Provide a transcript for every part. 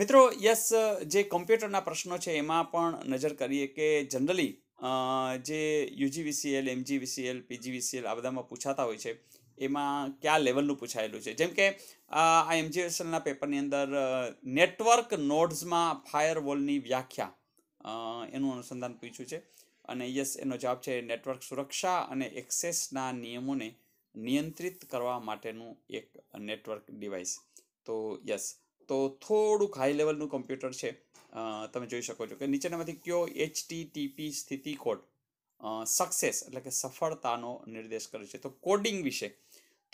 મિત્રો યસ જે કોમ્પ્યુટરના પ્રશ્નો છે એમાં પણ નજર કરીએ કે જનરલી જે યુજીવીસીએલ એમજીવીસીએલ પીજીવીસીએલ આ બધામાં પૂછાતા હોય છે એમાં કયા લેવલનું પૂછાયેલું છે જેમ કે આ એમજીએસએલના પેપરની અંદર નેટવર્ક નોડ્સમાં ફાયર વોલની વ્યાખ્યા એનું અનુસંધાન પૂછ્યું છે અને યસ એનો જવાબ છે નેટવર્ક સુરક્ષા અને એક્સેસના નિયમોને નિયંત્રિત કરવા માટેનું એક નેટવર્ક ડિવાઇસ તો યસ તો થોડુંક હાઈ લેવલનું કમ્પ્યુટર છે તમે જોઈ શકો છો કે નીચેનામાંથી કયો એચટીટીપી સ્થિતિ કોડ સક્સેસ એટલે કે સફળતાનો નિર્દેશ કરે છે તો કોડિંગ વિશે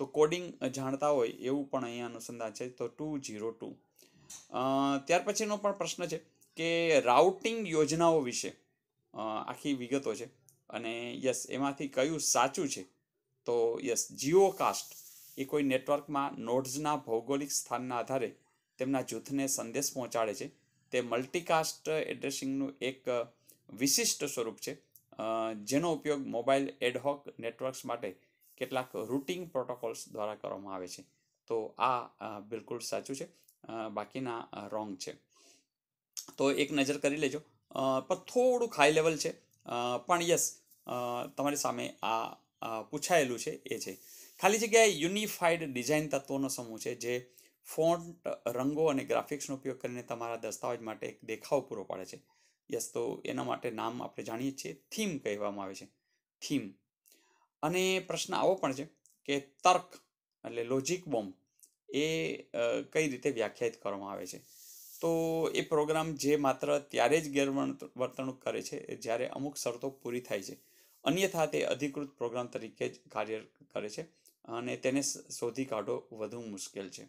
તો કોડિંગ જાણતા હોય એવું પણ અહીંયા અનુસંધાન છે તો ટુ જીરો ટુ ત્યાર પછીનો પણ પ્રશ્ન છે કે રાઉટિંગ યોજનાઓ વિશે આખી વિગતો છે અને યસ એમાંથી કયું સાચું છે તો યસ જીઓ કાસ્ટ એ કોઈ નેટવર્કમાં નોડ્સના ભૌગોલિક સ્થાનના આધારે તેમના જૂથને સંદેશ પહોંચાડે છે તે મલ્ટીકાસ્ટ એડ્રેસિંગનું એક વિશિષ્ટ સ્વરૂપ છે જેનો ઉપયોગ મોબાઈલ એડહોક નેટવર્ક્સ માટે કેટલાક રૂટિંગ પ્રોટોકોલ્સ દ્વારા કરવામાં આવે છે તો આ બિલકુલ સાચું છે બાકીના રોંગ છે તો એક નજર કરી લેજો પણ થોડુંક હાઈ લેવલ છે પણ યસ તમારી સામે આ પૂછાયેલું છે એ છે ખાલી જગ્યાએ યુનિફાઈડ ડિઝાઇન તત્વોનો સમૂહ છે જે ફોન્ટ રંગો અને ગ્રાફિક્સનો ઉપયોગ કરીને તમારા દસ્તાવેજ માટે એક દેખાવ પૂરો પાડે છે યસ તો એના માટે નામ આપણે જાણીએ છીએ થીમ કહેવામાં આવે છે થીમ અને પ્રશ્ન આવો પણ છે કે તર્ક એટલે લોજિક બોમ્બ એ કઈ રીતે વ્યાખ્યાયિત કરવામાં આવે છે તો એ પ્રોગ્રામ જે માત્ર ત્યારે જ ગેરવર્તણૂક કરે છે જ્યારે અમુક શરતો પૂરી થાય છે અન્યથા તે અધિકૃત પ્રોગ્રામ તરીકે જ કાર્ય કરે છે અને તેને શોધી કાઢવો વધુ મુશ્કેલ છે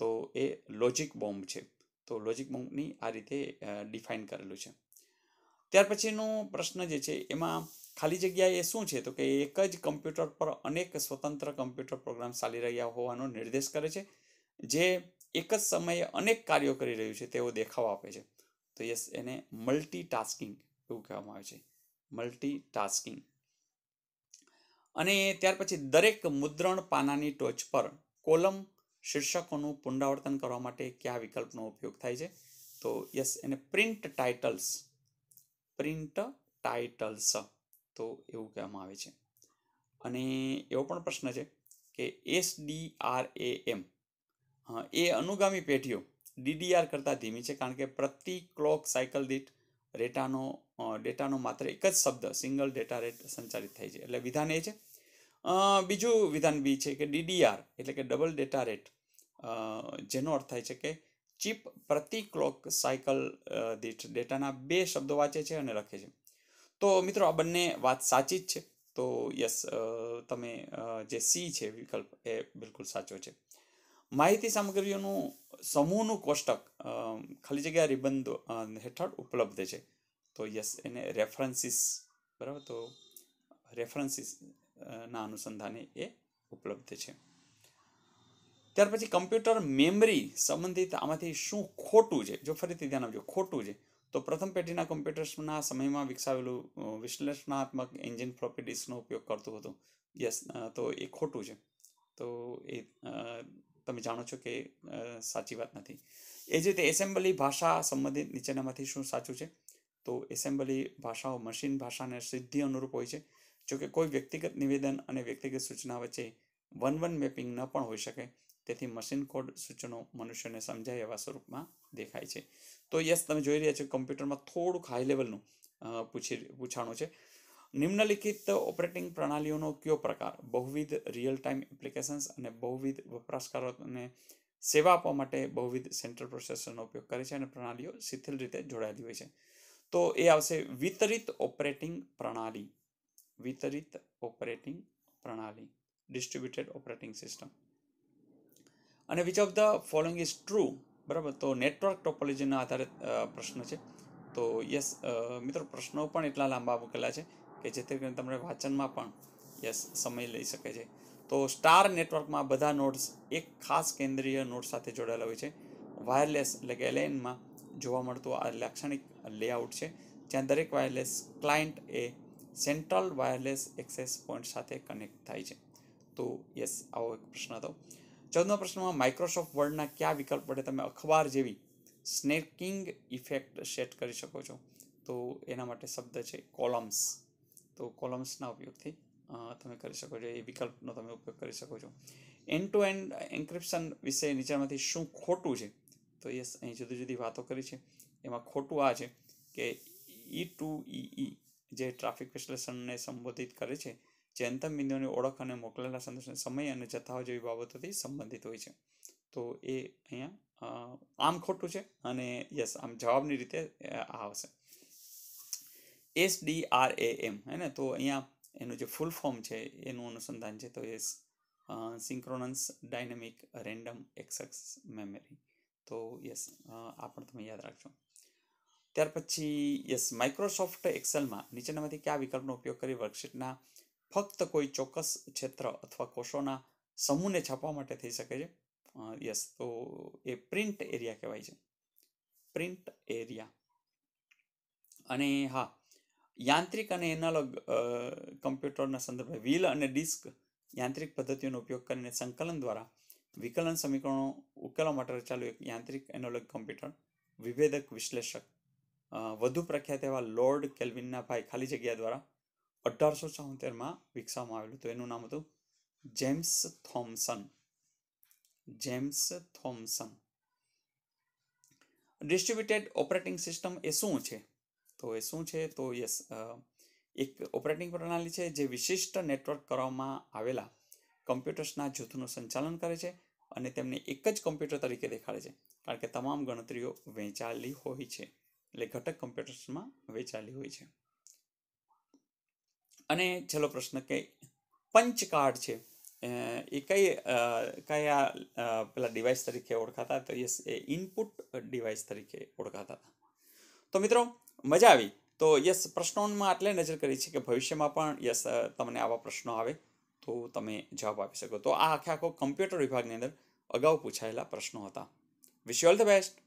તો એ લોજિક બોમ્બ છે તો લોજિક બોમ્બની આ રીતે ડિફાઇન કરેલું છે ત્યાર પછીનો પ્રશ્ન જે છે એમાં ખાલી જગ્યા એ શું છે તો કે એક જ કમ્પ્યુટર પર અનેક સ્વતંત્ર કમ્પ્યુટર પ્રોગ્રામ ચાલી રહ્યા હોવાનો નિર્દેશ કરે છે જે એક જ સમયે અનેક કાર્યો કરી રહ્યું છે તેવો દેખાવ આપે છે તો યસ એને મલ્ટી ટાસ્કિંગ એવું કહેવામાં આવે છે મલ્ટી ટાસ્કિંગ અને ત્યાર પછી દરેક મુદ્રણ પાનાની ટોચ પર કોલમ શીર્ષકોનું પુનરાવર્તન કરવા માટે કયા વિકલ્પનો ઉપયોગ થાય છે તો યસ એને પ્રિન્ટ ટાઇટલ્સ પ્રિન્ટ ટાઇટલ્સ તો એવું કહેવામાં આવે છે અને એવો પણ પ્રશ્ન છે કે S D R A M એ અનુગામી પેઢીઓ ડીડીઆર કરતાં ધીમી છે કારણ કે પ્રતિ ક્લોક સાયકલ દીઠ રેટાનો ડેટાનો માત્ર એક જ શબ્દ સિંગલ ડેટા રેટ સંચાલિત થાય છે એટલે વિધાન એ છે બીજું વિધાન બી છે કે ડીડીઆર એટલે કે ડબલ ડેટા રેટ જેનો અર્થ થાય છે કે ચિપ પ્રતિ ક્લોક સાયકલ દીઠ ડેટાના બે શબ્દો વાંચે છે અને લખે છે તો મિત્રો આ બંને વાત સાચી જ છે તો યસ તમે જે સી છે વિકલ્પ એ બિલકુલ સાચો છે માહિતી સામગ્રીઓનું સમૂહનું કોષ્ટક ખાલી જગ્યા નિબંધ હેઠળ ઉપલબ્ધ છે તો યસ એને રેફરન્સીસ બરાબર તો રેફરન્સીસ અનુસંધાને એ ઉપલબ્ધ છે ત્યાર પછી કમ્પ્યુટર મેમરી સંબંધિત આમાંથી શું ખોટું છે જો ફરીથી ધ્યાન આપજો ખોટું છે તો પ્રથમ પેઢીના કોમ્પ્યુટર્સના સમયમાં વિકસાવેલું વિશ્લેષણાત્મક એન્જિન ફ્લોપી ઉપયોગ કરતું હતું યસ તો એ ખોટું છે તો એ તમે જાણો છો કે સાચી વાત નથી એ જ રીતે એસેમ્બલી ભાષા સંબંધિત નીચેનામાંથી શું સાચું છે તો એસેમ્બલી ભાષાઓ મશીન ભાષાને સિદ્ધિ અનુરૂપ હોય છે જોકે કોઈ વ્યક્તિગત નિવેદન અને વ્યક્તિગત સૂચના વચ્ચે વન વન મેપિંગ ન પણ હોઈ શકે તેથી મશીન કોડ સૂચનો મનુષ્યને સમજાય એવા સ્વરૂપમાં દેખાય છે તો યસ તમે જોઈ રહ્યા છો કમ્પ્યુટરમાં થોડુંક હાઈ લેવલનું પૂછી પૂછાણું છે નિમ્નલિખિત ઓપરેટિંગ પ્રણાલીઓનો કયો પ્રકાર બહુવિધ રિયલ ટાઈમ એપ્લિકેશન્સ અને બહુવિધ વપરાશકારોને સેવા આપવા માટે બહુવિધ સેન્ટ્રલ પ્રોસેસરનો ઉપયોગ કરે છે અને પ્રણાલીઓ શિથિલ રીતે જોડાયેલી હોય છે તો એ આવશે વિતરિત ઓપરેટિંગ પ્રણાલી વિતરિત ઓપરેટિંગ પ્રણાલી ડિસ્ટ્રીબ્યુટેડ ઓપરેટિંગ સિસ્ટમ અને which of the following is true બરાબર તો નેટવર્ક ટોપોલોજીના આધારે પ્રશ્ન છે તો યસ મિત્રો પ્રશ્નો પણ એટલા લાંબા મૂકેલા છે કે જેથી કરીને તમને વાંચનમાં પણ યસ સમય લઈ શકે છે તો સ્ટાર નેટવર્કમાં બધા નોટ્સ એક ખાસ કેન્દ્રીય નોટ સાથે જોડાયેલા હોય છે વાયરલેસ એટલે કે એલાઇનમાં જોવા મળતું આ લાક્ષણિક લેઆઉટ છે જ્યાં દરેક વાયરલેસ ક્લાયન્ટ એ સેન્ટ્રલ વાયરલેસ એક્સેસ પોઈન્ટ સાથે કનેક્ટ થાય છે તો યસ આવો એક પ્રશ્ન હતો ચૌદમા પ્રશ્નમાં માઇક્રોસોફ્ટ વર્ડના કયા વિકલ્પ વડે તમે અખબાર જેવી સ્નેકિંગ ઇફેક્ટ સેટ કરી શકો છો તો એના માટે શબ્દ છે કોલમ્સ તો કોલમ્સના ઉપયોગથી તમે કરી શકો છો એ વિકલ્પનો તમે ઉપયોગ કરી શકો છો એન્ડ ટુ એન્ડ એન્ક્રિપ્શન વિશે નીચેમાંથી શું ખોટું છે તો યસ અહીં જુદી જુદી વાતો કરી છે એમાં ખોટું આ છે કે ઈ ટુ ઈ જે ટ્રાફિક વિશ્લેષણને સંબોધિત કરે છે જે અંતમ બિંદુઓની ઓળખ અને મોકલેલા સંદેશનો સમય અને જથ્થાઓ જેવી બાબતોથી સંબંધિત હોય છે તો એ અહીંયા આમ ખોટું છે અને યસ આમ જવાબની રીતે આ આવશે S D R A M હે ને તો અહીંયા એનું જે ફૂલ ફોર્મ છે એનું અનુસંધાન છે તો એ synchronous dynamic random access memory તો યસ આ પણ તમે યાદ રાખજો ત્યાર પછી યસ માઇક્રોસોફ્ટ એક્સેલમાં નીચેનામાંથી કયા વિકલ્પનો ઉપયોગ કરી વર્કશીટના ફક્ત કોઈ ચોક્કસ ક્ષેત્ર અથવા કોષોના સમૂહને છાપવા માટે થઈ શકે છે યસ તો એ પ્રિન્ટ એરિયા કહેવાય છે પ્રિન્ટ એરિયા અને હા યાંત્રિક અને એનાલોગ કમ્પ્યુટરના સંદર્ભે વ્હીલ અને ડિસ્ક યાંત્રિક પદ્ધતિઓનો ઉપયોગ કરીને સંકલન દ્વારા વિકલન સમીકરણો ઉકેલવા માટે રચાયેલું એક યાંત્રિક એનાલોગ કમ્પ્યુટર વિભેદક વિશ્લેષક વધુ પ્રખ્યાત એવા લોર્ડ કેલ્વિનના ભાઈ ખાલી જગ્યા દ્વારા અઢારસો ચોહત્તેરમાં વિકસાવવામાં આવેલું તો એનું નામ હતું James Thomson James Thomson distributed operating system એ શું છે તો એ શું છે તો યસ એક ઓપરેટિંગ પ્રણાલી છે જે વિશિષ્ટ નેટવર્ક કરવામાં આવેલા કમ્પ્યુટર્સના જૂથનું સંચાલન કરે છે અને તેમને એક જ કમ્પ્યુટર તરીકે દેખાડે છે કારણ કે તમામ ગણતરીઓ વહેંચાયેલી હોય છે એટલે ઘટક કમ્પ્યુટર્સમાં વહેંચાયેલી હોય છે અને છેલ્લો પ્રશ્ન કે પંચકાર્ડ છે એ કઈ કયા પેલા ડિવાઇસ તરીકે ઓળખાતા તો યસ એ ઇનપુટ ડિવાઇસ તરીકે ઓળખાતા હતા તો મિત્રો મજા આવી તો યસ પ્રશ્નોમાં આટલે નજર કરી છે કે ભવિષ્યમાં પણ યસ તમને આવા પ્રશ્નો આવે તો તમે જવાબ આપી શકો તો આ આખે આખો કમ્પ્યુટર વિભાગની અંદર અગાઉ પૂછાયેલા પ્રશ્નો હતા wish you all the best